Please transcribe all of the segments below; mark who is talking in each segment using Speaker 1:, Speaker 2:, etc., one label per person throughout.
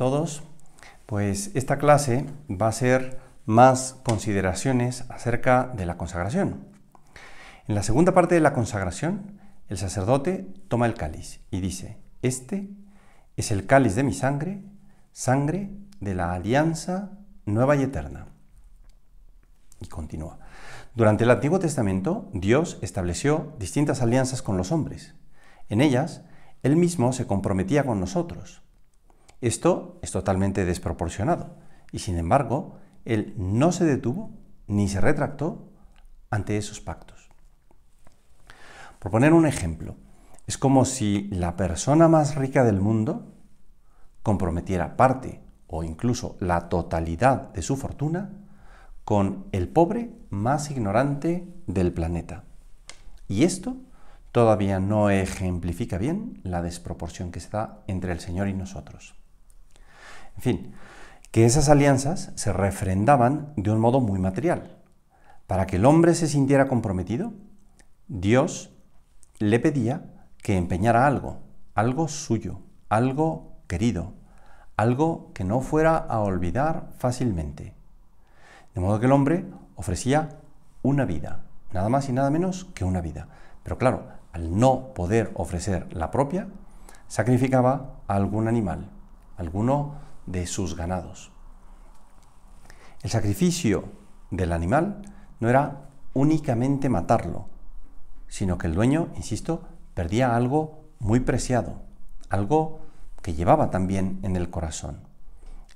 Speaker 1: todos. Pues esta clase va a ser más consideraciones acerca de la consagración. En la segunda parte de la consagración, el sacerdote toma el cáliz y dice, este es el cáliz de mi sangre, sangre de la alianza nueva y eterna. Y continúa. Durante el Antiguo Testamento, Dios estableció distintas alianzas con los hombres. En ellas, Él mismo se comprometía con nosotros. Esto es totalmente desproporcionado y sin embargo, él no se detuvo ni se retractó ante esos pactos. Por poner un ejemplo, es como si la persona más rica del mundo comprometiera parte o incluso la totalidad de su fortuna con el pobre más ignorante del planeta. Y esto todavía no ejemplifica bien la desproporción que está entre el Señor y nosotros. En fin, que esas alianzas se refrendaban de un modo muy material. Para que el hombre se sintiera comprometido, Dios le pedía que empeñara algo, algo suyo, algo querido, algo que no fuera a olvidar fácilmente. De modo que el hombre ofrecía una vida, nada más y nada menos que una vida. Pero claro, al no poder ofrecer la propia, sacrificaba a algún animal, alguno de sus ganados. El sacrificio del animal no era únicamente matarlo, sino que el dueño, insisto, perdía algo muy preciado, algo que llevaba también en el corazón.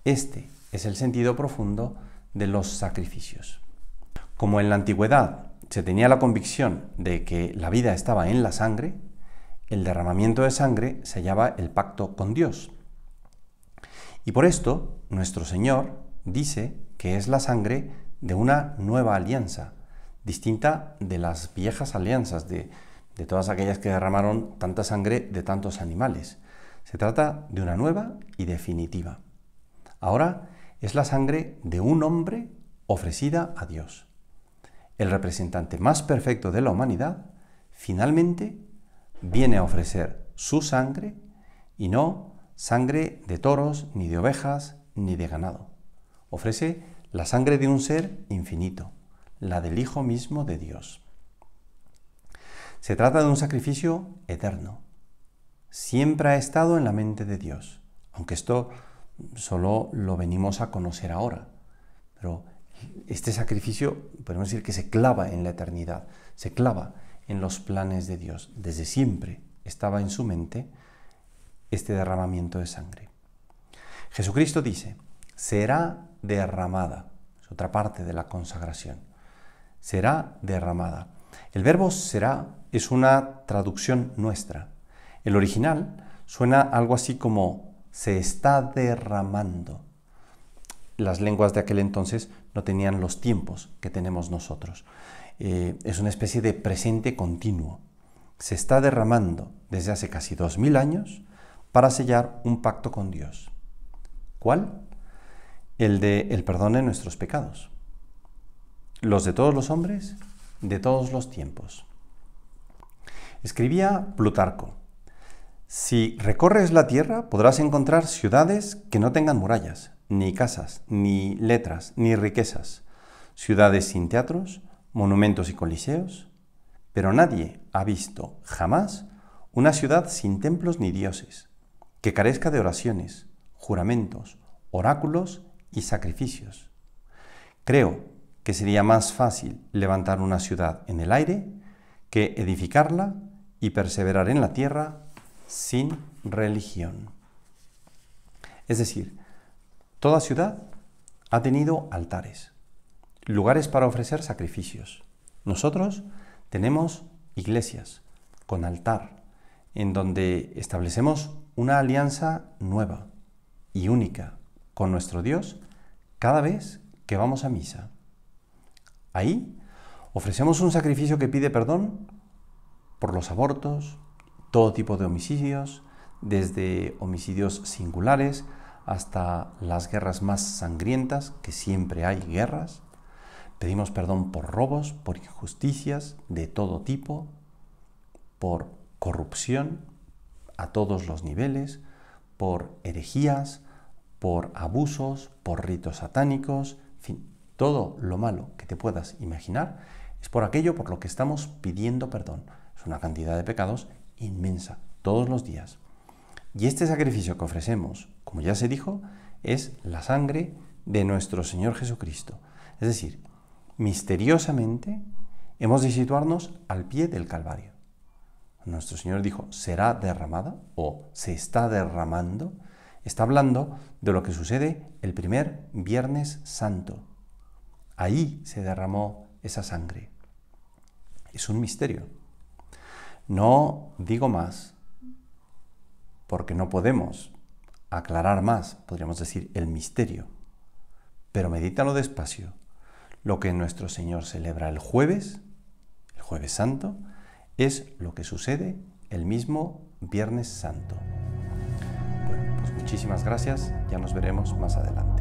Speaker 1: Este es el sentido profundo de los sacrificios. Como en la antigüedad se tenía la convicción de que la vida estaba en la sangre, el derramamiento de sangre sellaba el pacto con Dios, y por esto nuestro Señor dice que es la sangre de una nueva alianza, distinta de las viejas alianzas, de, todas aquellas que derramaron tanta sangre de tantos animales. Se trata de una nueva y definitiva. Ahora es la sangre de un hombre ofrecida a Dios. El representante más perfecto de la humanidad finalmente viene a ofrecer su sangre y no sangre de toros, ni de ovejas, ni de ganado. Ofrece la sangre de un ser infinito, la del Hijo mismo de Dios. Se trata de un sacrificio eterno. Siempre ha estado en la mente de Dios, aunque esto solo lo venimos a conocer ahora. Pero este sacrificio, podemos decir que se clava en la eternidad, se clava en los planes de Dios. Desde siempre estaba en su mente este derramamiento de sangre. Jesucristo dice, será derramada, es otra parte de la consagración, será derramada. El verbo será es una traducción nuestra. El original suena algo así como se está derramando. Las lenguas de aquel entonces no tenían los tiempos que tenemos nosotros. Eh, es una especie de presente continuo. Se está derramando desde hace casi dos mil años para sellar un pacto con Dios. ¿Cuál? El de el perdón de nuestros pecados. Los de todos los hombres, de todos los tiempos. Escribía Plutarco, si recorres la tierra podrás encontrar ciudades que no tengan murallas, ni casas, ni letras, ni riquezas, ciudades sin teatros, monumentos y coliseos, pero nadie ha visto jamás una ciudad sin templos ni dioses, que carezca de oraciones, juramentos, oráculos y sacrificios. Creo que sería más fácil levantar una ciudad en el aire que edificarla y perseverar en la tierra sin religión. Es decir, toda ciudad ha tenido altares, lugares para ofrecer sacrificios. Nosotros tenemos iglesias con altar, en donde establecemos una alianza nueva y única con nuestro Dios cada vez que vamos a misa. Ahí ofrecemos un sacrificio que pide perdón por los abortos, todo tipo de homicidios, desde homicidios singulares hasta las guerras más sangrientas, que siempre hay guerras. Pedimos perdón por robos, por injusticias de todo tipo, por corrupción a todos los niveles, por herejías, por abusos, por ritos satánicos, en fin, todo lo malo que te puedas imaginar es por aquello por lo que estamos pidiendo perdón. Es una cantidad de pecados inmensa, todos los días. Y este sacrificio que ofrecemos, como ya se dijo, es la sangre de nuestro Señor Jesucristo. Es decir, misteriosamente hemos de situarnos al pie del Calvario nuestro Señor dijo, será derramada o se está derramando, está hablando de lo que sucede el primer Viernes Santo. Ahí se derramó esa sangre. Es un misterio. No digo más porque no podemos aclarar más, podríamos decir, el misterio. Pero medítalo despacio. Lo que nuestro Señor celebra el jueves, el jueves santo, es lo que sucede el mismo Viernes Santo. Bueno, pues muchísimas gracias, ya nos veremos más adelante.